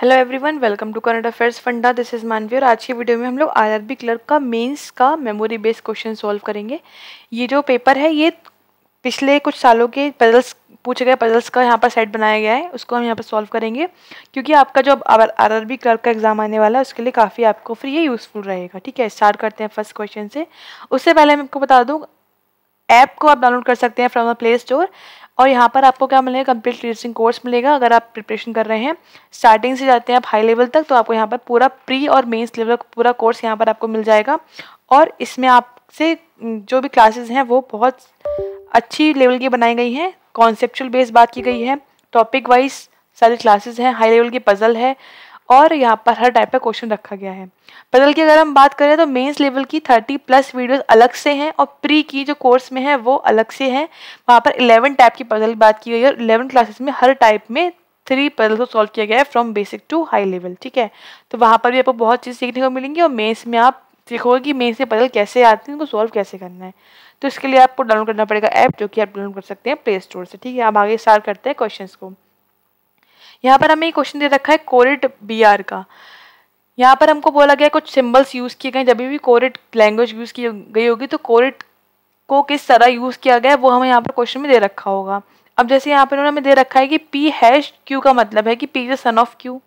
Hello everyone welcome to current affairs funda this is Manvi और आज की वीडियो में हम लोग आरआरबी क्लर्क का मेंस का मेमोरी बेस्ड क्वेश्चन सॉल्व करेंगे ये जो पेपर है ये पिछले कुछ सालों के पजल्स पूछे गए पजल्स का यहाँ पर सेट बनाया गया है उसको हम यहाँ पर सॉल्व करेंगे क्योंकि आपका जो आर आर बी क्लर्क का एग्जाम आने वाला है उसके लिए काफ़ी आपको फिर ये यूज़फुल रहेगा ठीक है स्टार्ट करते हैं फर्स्ट क्वेश्चन से उससे पहले मैं आपको बता दूँ ऐप को आप डाउनलोड कर सकते हैं फ्रॉम अ प्ले स्टोर और यहाँ पर आपको क्या मिलेगा कंप्लीट टीचिंग कोर्स मिलेगा अगर आप प्रिपरेशन कर रहे हैं स्टार्टिंग से जाते हैं आप हाई लेवल तक तो आपको यहाँ पर पूरा प्री और मेंस लेवल का पूरा कोर्स यहाँ पर आपको मिल जाएगा और इसमें आपसे जो भी क्लासेस हैं वो बहुत अच्छी लेवल की बनाई गई हैं कॉन्सेप्चुअल बेस बात की गई है टॉपिक वाइज सारी क्लासेस हैं हाई लेवल की पज़ल है और यहाँ पर हर टाइप का क्वेश्चन रखा गया है पदल की अगर हम बात करें तो मेंस लेवल की थर्टी प्लस वीडियोस अलग से हैं और प्री की जो कोर्स में है वो अलग से है वहाँ पर इलेवन टाइप की पदल की बात की गई है और इलेवन क्लासेस में हर टाइप में थ्री पदल को सॉल्व किया गया है from basic to high level ठीक है तो वहाँ पर भी आपको बहुत चीज़ सीखने को मिलेंगी और मेन्स में आप सीखोगे कि मेन्स में पजल कैसे आती है उनको सॉल्व कैसे करना है तो इसके लिए आपको डाउनलोड करना पड़ेगा ऐप जो कि आप डाउनलोड कर सकते हैं प्ले स्टोर से ठीक है आप आगे स्टार्ट करते हैं क्वेश्चन को यहाँ पर हमें क्वेश्चन दे रखा है कोरिट बी आर का यहाँ पर हमको बोला गया कुछ सिम्बल्स यूज़ किए गए जब भी कोरिट लैंग्वेज यूज़ की गई होगी तो कोरिट को किस तरह यूज़ किया गया वो हमें यहाँ पर क्वेश्चन में दे रखा होगा अब जैसे यहाँ पर उन्होंने हमें दे रखा है कि पी हैश क्यू का मतलब है कि P is son of Q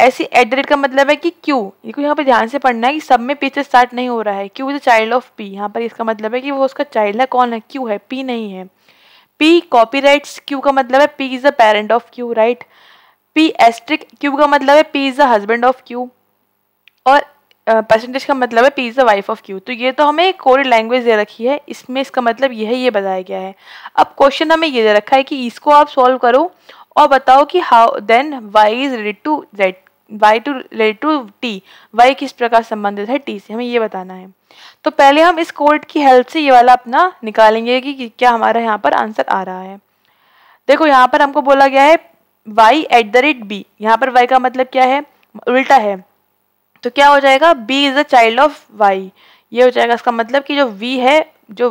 ऐसी एट द रेट का मतलब है कि क्यू को यहाँ पर ध्यान से पढ़ना है कि सब में P से स्टार्ट नहीं हो रहा है Q is a child of P यहाँ पर इसका मतलब है कि वो उसका चाइल्ड है कौन है क्यू है पी नहीं है पी राइट्स क्यू का मतलब है P is the parent of Q right P asterisk Q का मतलब है P is the husband of Q और परसेंटेज uh, का मतलब है P is the wife of Q तो ये तो हमें कोड लैंग्वेज दे रखी है इसमें इसका मतलब यह है ये बताया गया है अब क्वेश्चन हमें ये दे रखा है कि इसको आप सॉल्व करो और बताओ कि how then Y is related to Z Y to relate to T Y किस प्रकार संबंधित है टी से हमें ये बताना है तो पहले हम इस कोड की हेल्प से ये वाला अपना निकालेंगे कि क्या हमारा यहाँ पर आंसर आ रहा है देखो यहाँ पर हमको बोला गया है Y at the rate B यहाँ पर वाई का मतलब क्या है उल्टा है तो क्या हो जाएगा B is a child of Y ये हो जाएगा इसका मतलब कि जो वी है जो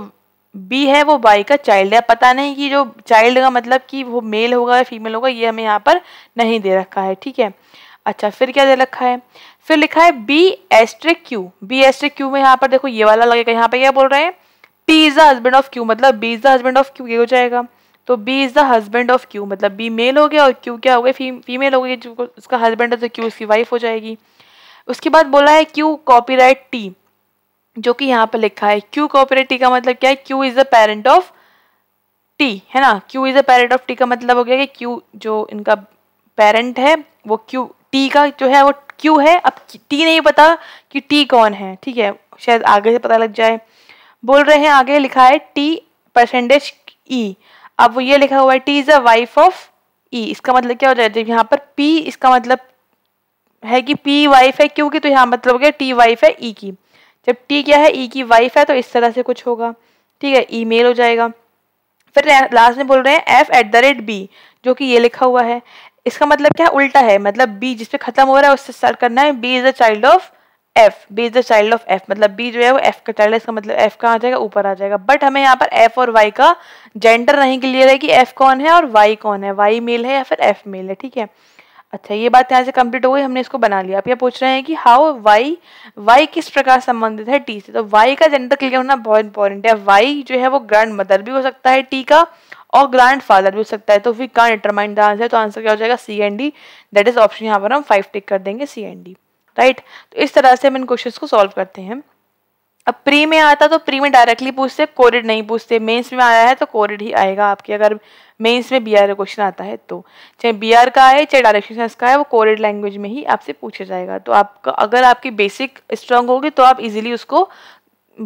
बी है वो वाई का चाइल्ड है पता नहीं कि जो चाइल्ड का मतलब कि वो मेल होगा या फीमेल होगा ये हमें यहाँ पर नहीं दे रखा है ठीक है अच्छा फिर क्या दे रखा है फिर लिखा है B asterisk Q B asterisk Q में यहाँ पर देखो ये वाला लगेगा यहाँ पर क्या बोल रहे हैं P is the husband of Q मतलब B is the husband of Q ये हो जाएगा तो B is the husband of Q मतलब बी मेल हो गया और क्यू क्या हो गया फी, फीमेल हो गई जो उसका हस्बैंड है तो क्यू उसकी वाइफ हो जाएगी उसके बाद बोला है क्यू कॉपीराइट टी जो कि यहाँ पर लिखा है क्यू कॉपीराइट टी का मतलब क्या है Q is the parent of T है ना Q is the parent of T का मतलब हो गया कि क्यू जो इनका पेरेंट है वो क्यू टी का जो है वो क्यू है अब टी नहीं पता कि टी कौन है ठीक है शायद आगे से पता लग जाए बोल रहे हैं आगे लिखा है टी परसेंटेज ई अब वो ये लिखा हुआ है T is a wife of E इसका मतलब क्या हो जाए जब यहाँ पर पी इसका मतलब है कि पी वाइफ है क्योंकि तो यहाँ मतलब हो गया टी वाइफ है ई e की जब टी क्या है ई e की वाइफ है तो इस तरह से कुछ होगा ठीक है ई मेल हो जाएगा फिर लास्ट में बोल रहे हैं F at the rate B जो कि ये लिखा हुआ है इसका मतलब क्या है उल्टा है मतलब बी जिसपे खत्म हो रहा है उससे स्टार्ट करना है B is the child of F B is the child of F मतलब बी जो है वो एफ का चाइल्ड है इसका मतलब एफ कहाँ आ जाएगा ऊपर आ जाएगा बट हमें यहाँ पर एफ और वाई का जेंडर नहीं क्लियर है कि एफ कौन है और वाई कौन है वाई मेल है या फिर एफ मेल है ठीक है अच्छा ये बात यहाँ से कंप्लीट हो गई हमने इसको बना लिया आप ये पूछ रहे हैं कि हाउ वाई वाई किस प्रकार संबंधित है टी से तो वाई का जेंडर क्लियर होना बहुत इंपॉर्टेंट है वाई जो है वो ग्रैंड मदर भी हो सकता है टी का और ग्रैंड फादर भी हो सकता है तो फिर कहाँ डिटरमाइन द आंसर तो आंसर क्या हो जाएगा C and D that is option यहाँ पर हम फाइव टिक कर देंगे सी एंड डी राइट तो इस तरह से हम इन क्वेश्चन को सॉल्व करते हैं अब प्री में आता तो प्री में डायरेक्टली पूछते कोरिड नहीं पूछते मेंस में आया है तो कोरिड ही आएगा आपके अगर मेन्स में बी आर का क्वेश्चन आता है तो चाहे बी आर का है चाहे डायरेक्शन साइंस का है वो कोरेड लैंग्वेज में ही आपसे पूछा जाएगा तो आपका अगर आपकी बेसिक स्ट्रांग होगी तो आप इजीली उसको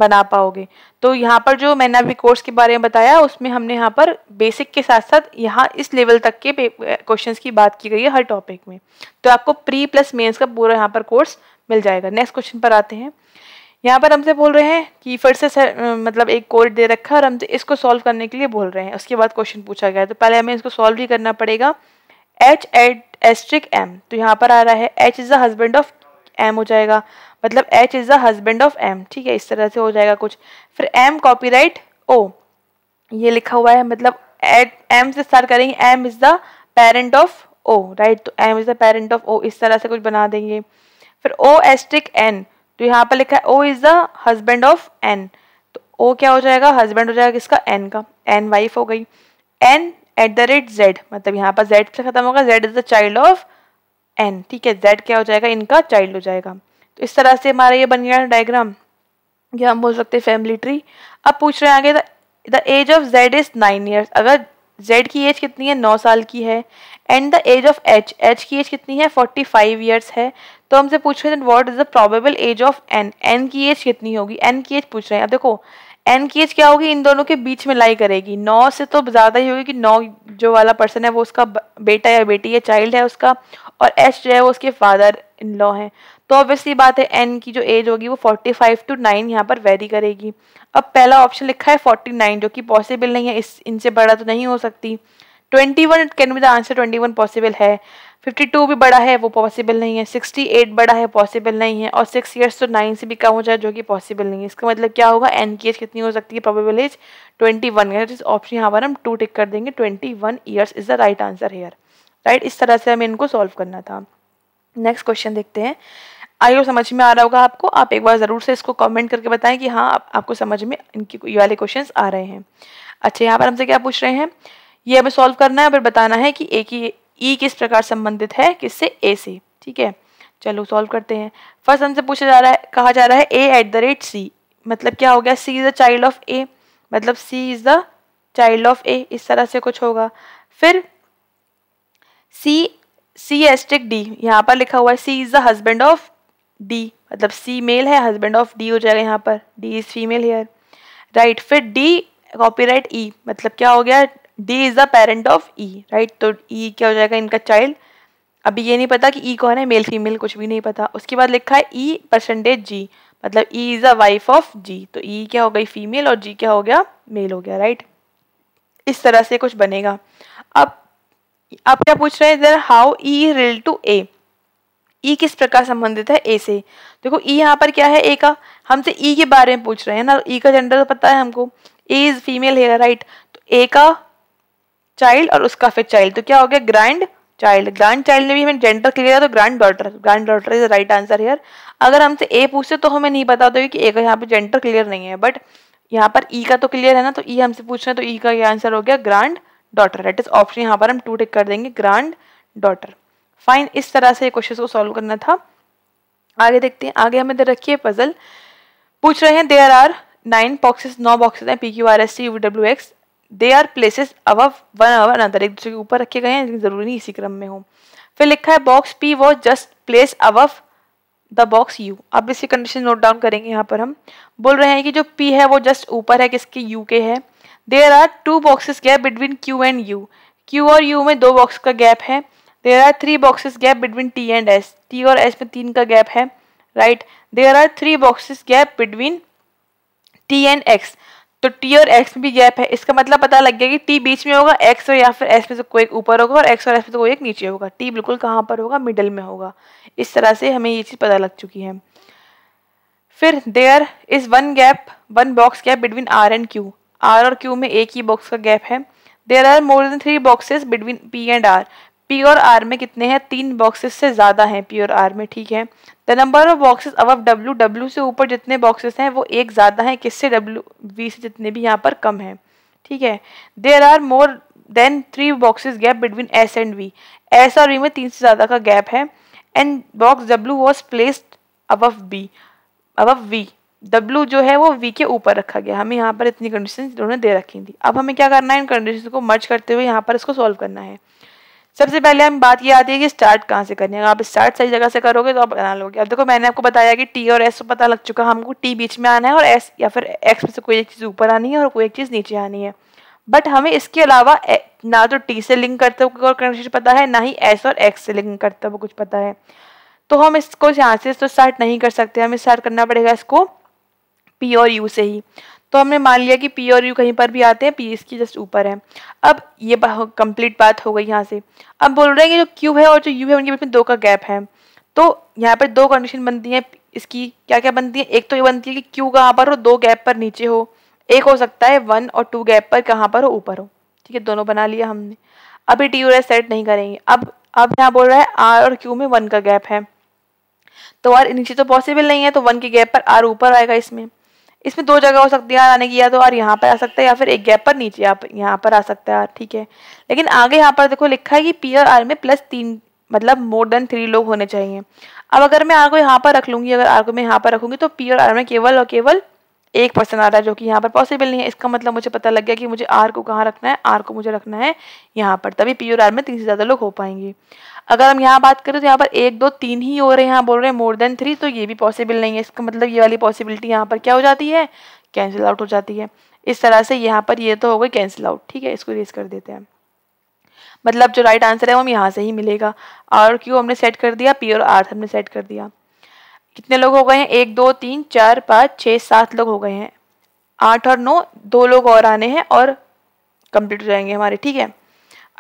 बना पाओगे तो यहाँ पर जो मैंने अभी कोर्स के बारे में बताया उसमें हमने यहाँ पर बेसिक के साथ साथ यहाँ इस लेवल तक के क्वेश्चन की बात की गई है हर टॉपिक में तो आपको प्री प्लस मेन्स का पूरा यहाँ पर कोर्स मिल जाएगा नेक्स्ट क्वेश्चन पर आते हैं यहाँ पर हमसे बोल रहे हैं कि फिर से सर मतलब एक कोड दे रखा है और हमसे तो इसको सॉल्व करने के लिए बोल रहे हैं उसके बाद क्वेश्चन पूछा गया तो पहले हमें इसको सॉल्व ही करना पड़ेगा एच एट एस्ट्रिक एम तो यहाँ पर आ रहा है H is the husband of M हो जाएगा मतलब H is the husband of M ठीक है इस तरह से हो जाएगा कुछ फिर एम राइट ओ ये लिखा हुआ है मतलब एम से स्टार्ट करेंगे M is the parent of O right तो M is the parent of O इस तरह से कुछ बना देंगे फिर ओ एस्ट्रिक एन तो यहाँ पर लिखा है O is the husband of N तो ओ क्या हो जाएगा हस्बैंड हो जाएगा किसका एन का एन वाइफ हो गई N at the rate Z मतलब यहाँ पर जेड से खत्म होगा Z is the child of N ठीक है जेड क्या हो जाएगा इनका चाइल्ड हो जाएगा तो इस तरह से हमारा ये बन गया डायग्राम ये हम बोल सकते हैं फैमिली ट्री अब पूछ रहे हैं आगे the age of Z is nine years अगर जेड की एज कितनी है नौ साल की है and the age of H H की एज कितनी है फोर्टी फाइव ईयर्स है तो हमसे पूछ रहे हैं what is the probable age of N N की एज कितनी होगी एन की एज पूछ रहे हैं अब देखो एन की एज क्या होगी इन दोनों के बीच में लाई करेगी नौ से तो ज़्यादा ही होगी कि नौ जो वाला पर्सन है वो उसका बेटा या बेटी या चाइल्ड है उसका और एस जो है वो उसके फादर इन लॉ हैं तो ऑब्वियसली बात है एन की जो एज होगी वो फोर्टी फाइव टू नाइन यहाँ पर वेरी करेगी अब पहला ऑप्शन लिखा है फोर्टी नाइन जो कि पॉसिबल नहीं है इस इनसे बड़ा तो नहीं हो सकती twenty one it can be the answer twenty one possible है फिफ्टी टू भी बड़ा है वो पॉसिबल नहीं है सिक्सटी एट बड़ा है पॉसिबल नहीं है और सिक्स ईयर्स तो नाइन से भी कम हो जाए जो कि पॉसिबल नहीं है इसका मतलब क्या होगा एन की एज कितनी हो सकती है probable age twenty one option यहाँ पर हम टू टिक कर देंगे twenty one years is the right answer here right इस तरह से हमें इनको सॉल्व करना था नेक्स्ट क्वेश्चन देखते हैं आई समझ में आ रहा होगा आपको आप एक बार ज़रूर से इसको कमेंट करके बताएं कि हाँ आप, आपको समझ में इनकी ये वाले क्वेश्चंस आ रहे हैं अच्छा यहाँ पर हमसे क्या पूछ रहे हैं ये हमें सॉल्व करना है फिर बताना है कि ए की ई e किस प्रकार संबंधित है किससे ए से ठीक है चलो सॉल्व करते हैं फर्स्ट हमसे पूछा जा रहा है कहा जा रहा है A at the rate C मतलब क्या हो गया C is the child of A मतलब C is the child of A इस तरह से कुछ होगा फिर सी सी एस्टिक डी यहाँ पर लिखा हुआ है C is the husband of D मतलब सी मेल है हस्बैंड ऑफ डी हो जाएगा यहाँ पर D is female here right फिर डी कॉपीराइट ई मतलब क्या हो गया D is the parent of E right तो ई e क्या हो जाएगा इनका चाइल्ड अभी ये नहीं पता कि ई e कौन है मेल फीमेल कुछ भी नहीं पता उसके बाद लिखा है ई परसेंटेज जी मतलब E is a wife of G तो ई e क्या हो गई फीमेल और जी क्या हो गया मेल हो गया राइट इस तरह से कुछ बनेगा अब आप क्या पूछ रहे हैं इधर हाउ ई रिल टू ए ई किस प्रकार संबंधित है ए से देखो ई e यहाँ पर क्या है ए का हमसे ई e के बारे में पूछ रहे हैं ना ई e का जेंडर पता है हमको ए इज़ फीमेल है राइट तो ए का चाइल्ड और उसका फिर चाइल्ड तो क्या हो गया ग्रैंड चाइल्ड ग्रैंड चाइल्ड ने भी हमें जेंडर क्लियर तो granddaughter granddaughter is right answer here अगर हमसे ए पूछते तो हमें नहीं पता होता कि ए का यहाँ पे जेंडर क्लियर नहीं है बट यहाँ पर ई e का तो क्लियर है ना तो ई e हमसे पूछ रहे तो ई e का ये आंसर हो गया granddaughter that is option यहाँ पर हम टू टिक कर देंगे ग्रांड डॉटर फाइन इस तरह से क्वेश्चन को सॉल्व करना था आगे देखते हैं आगे हमें दे रखिए पजल पूछ रहे हैं देयर आर नाइन बॉक्सेस नौ बॉक्सेस हैं P Q R S T U W X they are places above one over another एक दूसरे के ऊपर रखे गए हैं लेकिन ज़रूरी नहीं इसी क्रम में हो फिर लिखा है box P was just place above the box U अब इसी कंडीशन नोट डाउन करेंगे यहाँ पर हम बोल रहे हैं कि जो पी है वो जस्ट ऊपर है किसके यू के है there are two boxes gap between Q and U Q और यू में दो बॉक्स का गैप है there are three boxes gap between T and S T और एस में तीन का गैप है right there are three boxes gap between T and X तो टी और एक्स में भी गैप है इसका मतलब पता लग गया कि टी बीच में होगा एक्स और या फिर एस में से कोई एक ऊपर होगा और एक्स और एस में से कोई एक नीचे होगा टी बिल्कुल कहाँ पर होगा मिडल में होगा इस तरह से हमें ये चीज़ पता लग चुकी है फिर there is one gap one box gap between R and Q R और क्यू में एक ही बॉक्स का गैप है there are more than three boxes between P and R प्योर आर में कितने हैं तीन बॉक्सेस से ज़्यादा हैं प्योर आर में ठीक है the number of boxes above W W से ऊपर जितने बॉक्सेस हैं वो एक ज़्यादा हैं किससे डब्ल्यू बी से जितने भी यहाँ पर कम हैं ठीक है there are more than three boxes gap between S and V S और वी में तीन से ज़्यादा का गैप है and box W was placed above B above V W जो है वो वी के ऊपर रखा गया हमें यहाँ पर इतनी कंडीशन उन्होंने दे रखी थी अब हमें क्या करना है इन कंडीशन को मर्ज करते हुए यहाँ पर इसको सॉल्व करना है सबसे पहले हम बात ये आती है कि स्टार्ट कहाँ से करनी है अगर आप स्टार्ट सही जगह से करोगे तो आप बना लोगे अब देखो मैंने आपको बताया कि टी और एस तो पता लग चुका हमको टी बीच में आना है और एस या फिर एक्स में से कोई एक चीज़ ऊपर आनी है और कोई एक चीज़ नीचे आनी है बट हमें इसके अलावा ना तो टी से लिंक करते हुए और कनेक्शन पता है ना ही एस और एक्स से लिंक करते हुए कुछ पता है तो हम इसको यहाँ से तो स्टार्ट नहीं कर सकते हमें स्टार्ट करना पड़ेगा इसको पी और यू से ही तो हमने मान लिया कि पी और यू कहीं पर भी आते हैं पी इसके जस्ट ऊपर है अब ये कंप्लीट बात हो गई यहाँ से अब बोल रहे हैं कि जो क्यू है और जो यू है उनके बीच में दो का गैप है तो यहाँ पर दो कंडीशन बनती हैं इसकी क्या क्या बनती है एक तो ये बनती है कि क्यू कहाँ पर हो दो गैप पर नीचे हो एक हो सकता है वन और टू गैप पर कहाँ पर हो ऊपर हो ठीक है दोनों बना लिया हमने अभी टी और सेट नहीं करेंगे अब अब यहाँ बोल रहा है आर और क्यू में वन का गैप है तो आर नीचे तो पॉसिबल नहीं है तो वन के गैप पर आर ऊपर आएगा इसमें इसमें दो जगह हो सकती है यार आने की या तो यार यहाँ पर आ सकता है या फिर एक गैप पर नीचे आप यहाँ पर आ सकता है यार ठीक है लेकिन आगे यहाँ पर देखो लिखा है कि पी और आर में प्लस तीन मतलब मोर देन थ्री लोग होने चाहिए अब अगर मैं आर को यहाँ पर रख लूँगी अगर आर को मैं यहाँ पर रखूँगी तो पी और आर में केवल और केवल एक पर्सन आ रहा है जो कि यहाँ पर पॉसिबल नहीं है इसका मतलब मुझे पता लग गया कि मुझे आर को कहाँ रखना है आर को मुझे रखना है यहाँ पर तभी पी और आर में तीन से ज़्यादा लोग हो पाएंगे अगर हम यहाँ बात करें तो यहाँ पर एक दो तीन ही हो रहे हैं यहाँ बोल रहे हैं मोर देन थ्री तो ये भी पॉसिबल नहीं है इसका मतलब ये वाली पॉसिबिलिटी यहाँ पर क्या हो जाती है कैंसिल आउट हो जाती है इस तरह से यहाँ पर ये तो हो गई कैंसिल आउट ठीक है इसको रेस कर देते हैं मतलब जो राइट आंसर है वो हम यहाँ से ही मिलेगा आर क्यू हमने सेट कर दिया पी और आर हमने सेट कर दिया कितने लोग हो गए हैं एक दो तीन चार पाँच छः सात लोग हो गए हैं आठ और नौ दो लोग और आने हैं और कंप्लीट हो जाएंगे हमारे ठीक है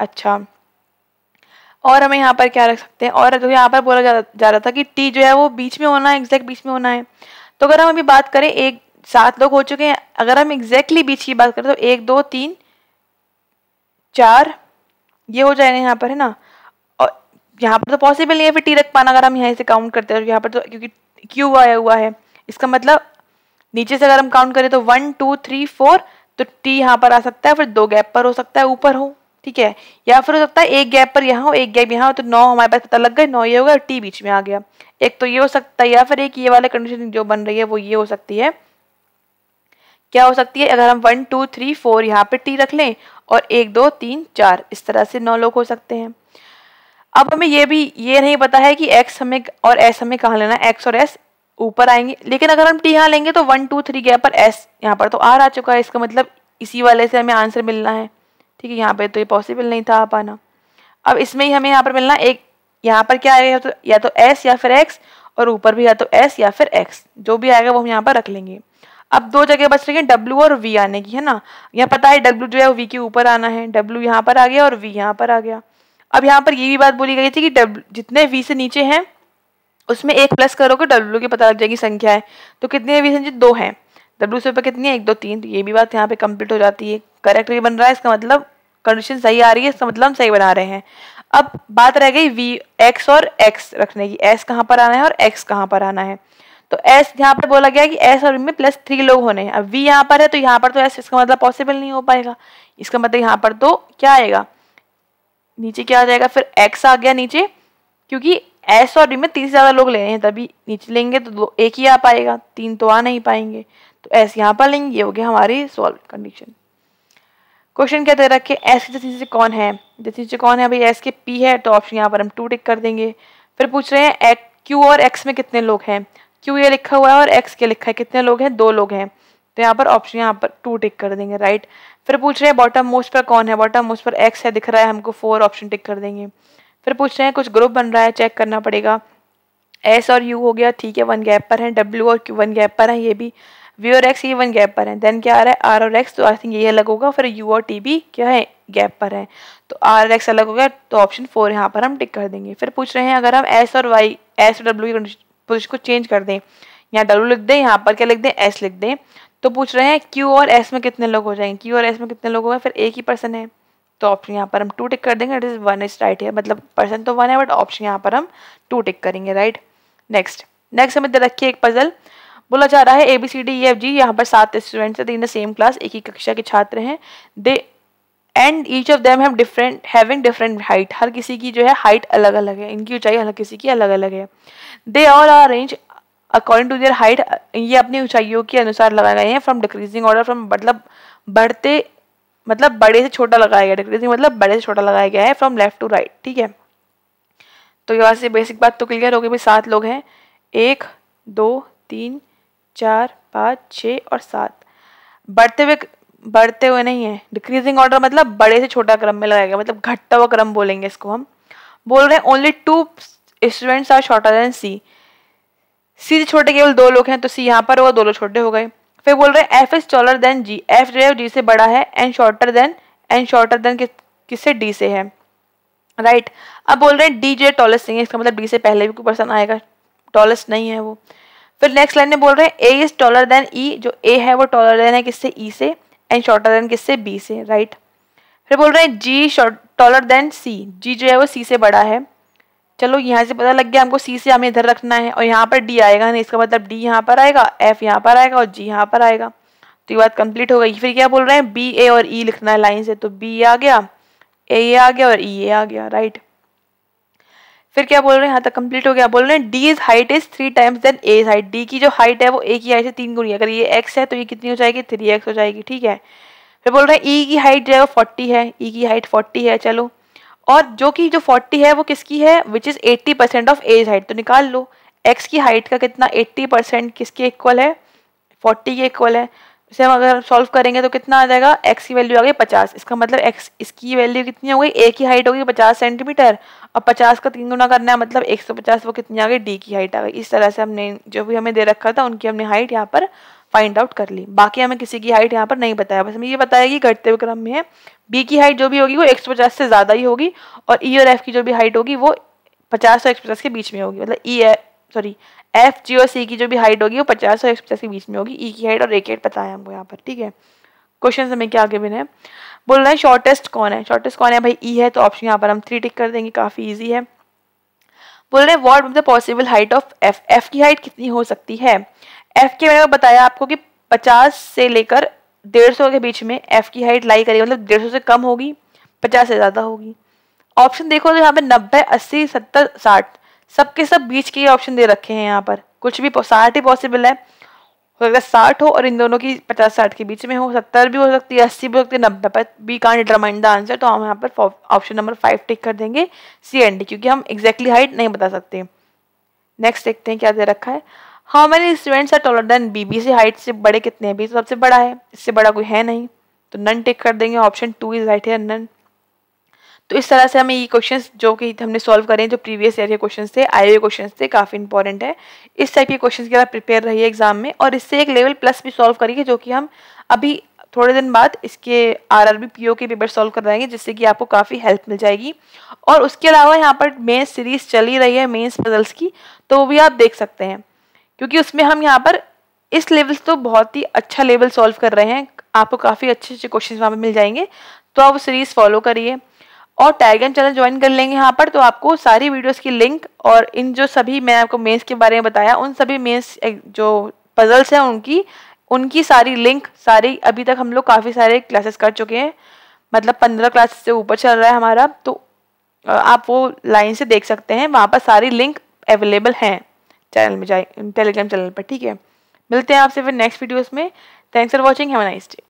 अच्छा और हमें यहाँ पर क्या रख सकते हैं और जो यहाँ पर बोला जा, जा रहा था कि टी जो है वो बीच में होना है एग्जैक्ट बीच में होना है तो अगर हम अभी बात करें एक सात लोग हो चुके हैं अगर हम एग्जैक्टली बीच की बात करें तो एक दो तीन चार ये हो जाएगा यहाँ पर है ना और यहाँ पर तो पॉसिबल नहीं है फिर टी रख पाना अगर हम यहाँ से काउंट करते हैं यहाँ पर तो क्योंकि क्यू आया हुआ है इसका मतलब नीचे से अगर हम काउंट करें तो वन टू थ्री फोर तो टी यहाँ पर आ सकता है फिर दो गैप पर हो सकता है ऊपर हो ठीक है या फिर हो सकता है एक गैप पर यहाँ हो एक गैप यहाँ हो तो नौ हमारे पास पता लग गए नौ ये हो गया और टी बीच में आ गया एक तो ये हो सकता है या फिर एक ये वाला कंडीशन जो बन रही है वो ये हो सकती है क्या हो सकती है अगर हम वन टू थ्री फोर यहाँ पे टी रख लें और एक दो तीन चार इस तरह से नौ लोग हो सकते हैं अब हमें ये भी ये नहीं पता है कि एक्स हमें और एस हमें कहाँ लेना है एक्स और एस ऊपर आएंगे लेकिन अगर हम टी यहाँ लेंगे तो वन टू थ्री गैप पर एस यहाँ पर तो आर आ चुका है इसका मतलब इसी वाले से हमें आंसर मिलना है ठीक है यहाँ पर तो ये पॉसिबल नहीं था आ पाना अब इसमें ही हमें यहाँ पर मिलना एक यहाँ पर क्या आएगा तो या तो एस या फिर एक्स और ऊपर भी या तो एस या फिर एक्स जो भी आएगा वो हम यहाँ पर रख लेंगे अब दो जगह बच रही है डब्ल्यू और वी आने की है ना यहाँ पता है डब्ल्यू जो है वी के ऊपर आना है डब्ल्यू यहाँ पर आ गया और वी यहाँ पर आ गया अब यहाँ पर ये भी बात बोली गई थी कि डब्ल्यू जितने वी से नीचे हैं उसमें एक प्लस करोगे डब्ल्यू की पता लग जाएगी संख्या है तो कितने वी से नीचे दो हैं डब्ल्यू से ऊपर कितनी है एक दो तीन तो ये भी बात यहाँ पर कम्प्लीट हो जाती है करेक्ट भी बन रहा है इसका मतलब कंडीशन सही आ रही है इसका मतलब हम सही बना रहे हैं अब बात रह गई वी एक्स और एक्स रखने की एस कहाँ पर आना है और एक्स कहाँ पर आना है तो एस यहाँ पर बोला गया कि एस और में प्लस थ्री लोग होने हैं अब वी यहाँ पर है तो यहाँ पर तो एस इसका मतलब पॉसिबल नहीं हो पाएगा इसका मतलब यहाँ पर तो क्या आएगा नीचे क्या आ जाएगा फिर एक्स आ गया नीचे क्योंकि एस और में तीन से ज़्यादा लोग लेने हैं तभी नीचे लेंगे तो दो एक ही आ पाएगा तीन तो आ नहीं पाएंगे तो एस यहाँ पर लेंगे ये हो गया हमारी सॉल्व कंडीशन क्वेश्चन क्या दे रखे एस के जैसे कौन है जैसे कौन है भाई एस के पी है तो ऑप्शन यहाँ पर हम टू टिक कर देंगे फिर पूछ रहे हैं एक क्यू और एक्स में कितने लोग हैं क्यू ये लिखा हुआ है और एक्स के लिखा है कितने लोग हैं दो लोग हैं तो यहाँ पर ऑप्शन यहाँ पर टू टिक कर देंगे राइट फिर पूछ रहे हैं बॉटम मोस्ट पर कौन है बॉटम मोस्ट पर एक्स है दिख रहा है हमको फोर ऑप्शन टिक कर देंगे फिर पूछ रहे हैं कुछ ग्रुप बन रहा है चेक करना पड़ेगा एस और यू हो गया ठीक है वन गैप पर है डब्ल्यू और क्यू वन गैप पर है ये भी वी और एक्स ये वन गैप पर है देन क्या आ रहा है आर और एक्स तो आई थिंक ये अलग होगा फिर यू और टी भी क्या है गैप पर है तो आर और एक्स अलग हो गया तो ऑप्शन फोर यहाँ पर हम टिक कर देंगे फिर पूछ रहे हैं अगर हम एस और वाई एस और डब्ल्यू पोजिशन को चेंज कर दें यहाँ डब्ल्यू लिख दें यहाँ पर क्या लिख दें एस लिख दें तो पूछ रहे हैं क्यू और एस में कितने लोग हो जाएंगे क्यू और एस में कितने लोग हो गए फिर एक ही पर्सन है तो ऑप्शन यहाँ पर हम टू टिक कर देंगे it is one is right है मतलब पर्सन तो वन है बट ऑप्शन यहाँ पर हम टू टिक करेंगे राइट नेक्स्ट नेक्स्ट हमें दे रखिए एक पजल बोला जा रहा है A B C D E F G यहाँ पर सात स्टूडेंट्स हैं इन द सेम क्लास एक ही कक्षा के छात्र हैं they and each of them have different having different height हर किसी की जो है हाइट अलग अलग है इनकी ऊंचाई हर किसी की अलग अलग है they all are arrange according to their height ये अपनी ऊंचाइयों के अनुसार लगाए गए हैं फ्रॉम डिक्रीजिंग ऑर्डर फ्रॉम मतलब बढ़ते मतलब बड़े से छोटा लगाया गया डिक्रीजिंग मतलब बड़े से छोटा लगाया गया है फ्रॉम लेफ्ट टू राइट ठीक है तो यहाँ से बेसिक बात तो क्लियर हो गई भाई सात लोग हैं एक दो तीन चार पाँच छः और सात बढ़ते हुए बढ़ते हुए नहीं है डिक्रीजिंग ऑर्डर मतलब बड़े से छोटा क्रम में लगाया गया मतलब घटता हुआ क्रम बोलेंगे इसको हम बोल रहे हैं only two students are shorter than C C से छोटे केवल दो लोग हैं तो सी यहाँ पर होगा दो लोग छोटे हो गए फिर बोल रहे हैं F is taller than G F जो है जी से बड़ा है and shorter than and shorter than किस किससे डी से है राइट right. अब बोल रहे हैं डी जो है टॉलेस्ट नहीं है इसका मतलब डी से पहले भी कोई पर्सन आएगा टॉलेस्ट नहीं है वो फिर नेक्स्ट लाइन में बोल रहे हैं A is taller than E जो ए है वो टॉलर देन है किससे ई e से एंड शॉर्टर देन किससे बी से राइट फिर बोल रहे हैं G short taller than C G जो है वो सी से बड़ा है चलो यहाँ से पता लग गया हमको सी से हमें इधर रखना है और यहाँ पर डी आएगा नहीं इसका मतलब डी यहाँ पर आएगा एफ यहाँ पर आएगा और जी यहाँ पर आएगा तो ये बात कंप्लीट हो गई फिर क्या बोल रहे हैं बी ए और ई e लिखना है लाइन से तो बी आ गया ए आ गया और ई e आ गया राइट right? फिर क्या बोल रहे हैं यहाँ तक कंप्लीट हो गया बोल रहे हैं D is height is three times than A height D की जो हाइट है वो ए की हाइट से तीन गुणी अगर ये एक्स है तो ये कितनी हो जाएगी थ्री एक्स हो जाएगी ठीक है फिर बोल रहे हैं ई e की हाइट जो है वो फोर्टी है ई e की हाइट फोर्टी है चलो और जो कि जो फोर्टी है वो किसकी है which is eighty percent of A's height तो निकाल लो एक्स की हाइट का कितना एट्टी परसेंट किसके इक्वल है फोर्टी के इक्वल है इसे हम अगर सॉल्व करेंगे तो कितना आ जाएगा एक्स की वैल्यू आ गई पचास इसका मतलब एक्स इसकी वैल्यू कितनी हो गई ए की हाइट होगी पचास सेंटीमीटर और पचास का तीन गुना करना है मतलब एक सौ पचास वो कितनी आ गई डी की हाइट आ गई इस तरह से हमने जो भी हमें दे रखा था उनकी हमने हाइट यहाँ पर फाइंड आउट कर ली बाकी हमें किसी की हाइट यहाँ पर नहीं बताया बस हमें ये बताया कि घटते हुए क्रम में है बी की हाइट जो भी होगी वो एक सौ पचास से ज़्यादा ही होगी और ई e और एफ की जो भी हाइट होगी वो पचास और एक सौ पचास के बीच में होगी मतलब E e, sorry F G और सी की जो भी हाइट होगी वो पचास और एक पचास के बीच में होगी ई e की हाइट और ए की हाइट पता है हमको यहाँ पर ठीक है क्वेश्चन हमें क्या आगे बिना e तो है बोल रहे हैं शॉर्टेस्ट कौन है शॉर्टेस्ट कौन है भाई ई e है तो ऑप्शन यहाँ पर हम थ्री टिक कर देंगे काफ़ी ईजी है बोल रहे हैं what with the possible height of F F की हाइट कितनी हो सकती है एफ के मैंने बताया आपको कि पचास से लेकर डेढ़ सौ के बीच में एफ की हाइट लाई करेगी मतलब डेढ़ सौ से कम होगी पचास से ज़्यादा होगी ऑप्शन देखो तो यहाँ पे नब्बे अस्सी सत्तर साठ सबके सब बीच के ऑप्शन दे रखे हैं यहाँ पर कुछ भी साठ ही पॉसिबल है हो सकता है साठ हो और इन दोनों की पचास साठ के बीच में हो सत्तर भी हो सकती है अस्सी भी हो सकती है नब्बे पर be can't determined the answer तो हम यहाँ पर ऑप्शन नंबर फाइव टिक कर देंगे सी एंड डी क्योंकि हम एग्जैक्टली हाइट नहीं बता सकते नेक्स्ट देखते हैं क्या दे रखा है how many students are taller than B B से हाइट से बड़े कितने हैं बी तो सबसे बड़ा है इससे बड़ा कोई है नहीं तो नन टिक कर देंगे ऑप्शन टू इज राइट है नन तो इस तरह से हमें ये क्वेश्चंस जो कि हमने सॉल्व करें जो प्रीवियस ईयर के क्वेश्चन थे आए हुए क्वेश्चन थे काफ़ी इंपॉर्टेंट है इस टाइप के क्वेश्चन के आप प्रिपेयर रहिए एग्जाम में और इससे एक लेवल प्लस भी सॉल्व करिए जो कि हम अभी थोड़े दिन बाद इसके R R B P O के पेपर सॉल्व करवाएंगे जिससे कि आपको काफ़ी हेल्प मिल जाएगी और उसके अलावा यहाँ पर मेन्स सीरीज चल ही रही है मेन्स पजल्स की तो वो भी आप देख सकते हैं क्योंकि उसमें हम यहाँ पर इस लेवल तो बहुत ही अच्छा लेवल सॉल्व कर रहे हैं आपको काफ़ी अच्छे अच्छे क्वेश्चन वहाँ पर मिल जाएंगे तो आप वो सीरीज़ फॉलो करिए और टेलीग्राम चैनल ज्वाइन कर लेंगे यहाँ पर तो आपको सारी वीडियोस की लिंक और इन जो सभी मैं आपको मेंस के बारे में बताया उन सभी मेंस जो पजल्स हैं उनकी उनकी सारी लिंक सारी अभी तक हम लोग काफ़ी सारे क्लासेस कर चुके हैं मतलब पंद्रह क्लास से ऊपर चल रहा है हमारा तो आप वो लाइन से देख सकते हैं वहाँ पर सारी लिंक अवेलेबल हैं चैनल में जाए टेलीग्राम चैनल पर ठीक है मिलते हैं आपसे फिर नेक्स्ट वीडियोज में thanks for watching have nice day